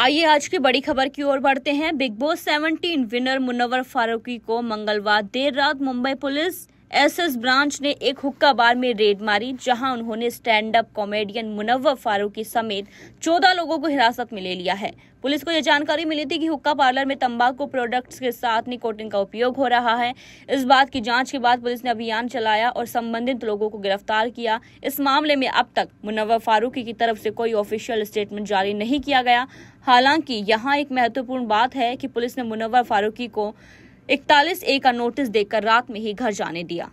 आइए आज की बड़ी खबर की ओर बढ़ते हैं Bigg Boss 17 winner Munawar Faruqui को मंगलवार देर रात मुंबई पुलिस एसएस ब्रांच ने एक हुक्का बार में रेड मारी जहां उन्होंने stand up comedian Munawar Faruqui समेत 14 लोगों को हिरासत में ले लिया है पुलिस को यह जानकारी मिली थी कि हुक्का पार्लर में तंबाकू प्रोडक्ट्स के साथ निकोटिन का उपयोग हो रहा है इस बात की जांच के बाद पुलिस ने अभियान चलाया और संबंधित लोगों को गिरफ्तार किया इस मामले में अब तक मुनव्वर फारूकी की तरफ से कोई ऑफिशियल स्टेटमेंट जारी नहीं किया गया हालांकि यहाँ एक महत्वपूर्ण बात है कि पुलिस ने मुनव्वर फारूकी को इकतालीस ए का नोटिस देकर रात में ही घर जाने दिया